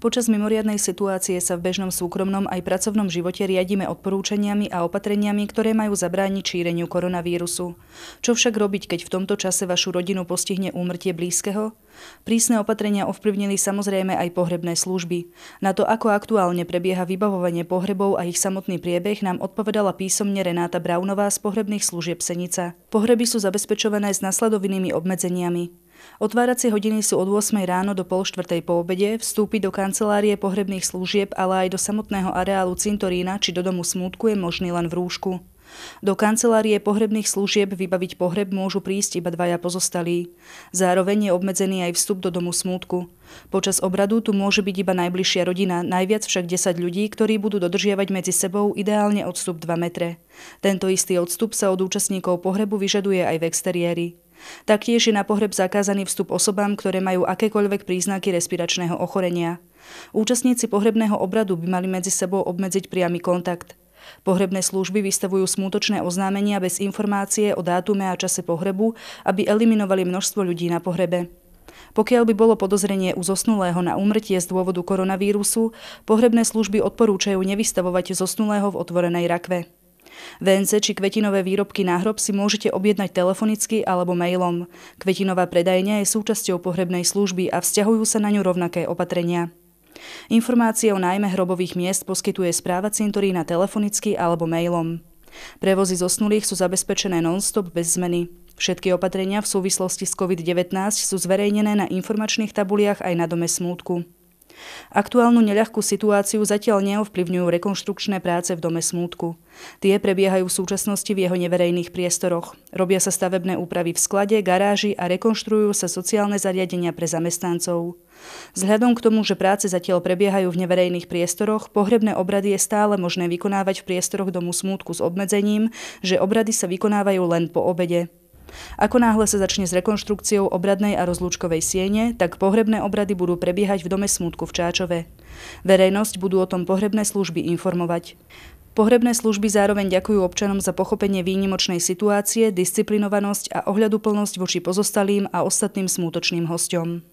Počas mimoriadnej situácie sa v bežnom súkromnom aj pracovnom živote riadíme odporúčaniami a opatreniami, ktoré majú zabrániť šíreniu koronavírusu. Čo však robiť, keď v tomto čase vašu rodinu postihne úmrtie blízkeho? Prísne opatrenia ovplyvnili samozrejme aj pohrebné služby. Na to, ako aktuálne prebieha vybavovanie pohrebov a ich samotný priebeh, nám odpovedala písomne Renáta Braunová z pohrebných služieb Senica. Pohreby sú zabezpečované s nasledovinými obmedzeniami. Otváracie hodiny sú od 8 ráno do pol štvrtej po obede, vstúpi do kancelárie pohrebných služieb, ale aj do samotného areálu cintorína či do domu smútku je možný len v rúšku. Do kancelárie pohrebných služieb vybaviť pohreb môžu prísť iba dvaja pozostalí. Zároveň je obmedzený aj vstup do domu smútku. Počas obradu tu môže byť iba najbližšia rodina, najviac však 10 ľudí, ktorí budú dodržiavať medzi sebou ideálne odstup 2 metre. Tento istý odstup sa od účastníkov pohrebu vyžaduje aj v exteriéri. Taktiež je na pohreb zakázaný vstup osobám, ktoré majú akékoľvek príznaky respiračného ochorenia. Účastníci pohrebného obradu by mali medzi sebou obmedziť priamy kontakt. Pohrebné služby vystavujú smútočné oznámenia bez informácie o dátume a čase pohrebu, aby eliminovali množstvo ľudí na pohrebe. Pokiaľ by bolo podozrenie u zosnulého na úmrtie z dôvodu koronavírusu, pohrebné služby odporúčajú nevystavovať zosnulého v otvorenej rakve. Vence či kvetinové výrobky na hrob si môžete objednať telefonicky alebo mailom. Kvetinová predajňa je súčasťou pohrebnej služby a vzťahujú sa na ňu rovnaké opatrenia. Informácie o nájme hrobových miest poskytuje správa cintorína telefonicky alebo mailom. Prevozy zosnulých sú zabezpečené non-stop bez zmeny. Všetky opatrenia v súvislosti s COVID-19 sú zverejnené na informačných tabuliach aj na Dome smútku. Aktuálnu neľahkú situáciu zatiaľ neovplyvňujú rekonštrukčné práce v Dome smútku. Tie prebiehajú v súčasnosti v jeho neverejných priestoroch. Robia sa stavebné úpravy v sklade, garáži a rekonštruujú sa sociálne zariadenia pre zamestnancov. Vzhľadom k tomu, že práce zatiaľ prebiehajú v neverejných priestoroch, pohrebné obrady je stále možné vykonávať v priestoroch Domu smútku s obmedzením, že obrady sa vykonávajú len po obede. Ako náhle sa začne s rekonštrukciou obradnej a rozlúčkovej siene, tak pohrebné obrady budú prebiehať v Dome smútku v Čáčove. Verejnosť budú o tom pohrebné služby informovať. Pohrebné služby zároveň ďakujú občanom za pochopenie výnimočnej situácie, disciplinovanosť a ohľaduplnosť voči pozostalým a ostatným smútočným hostom.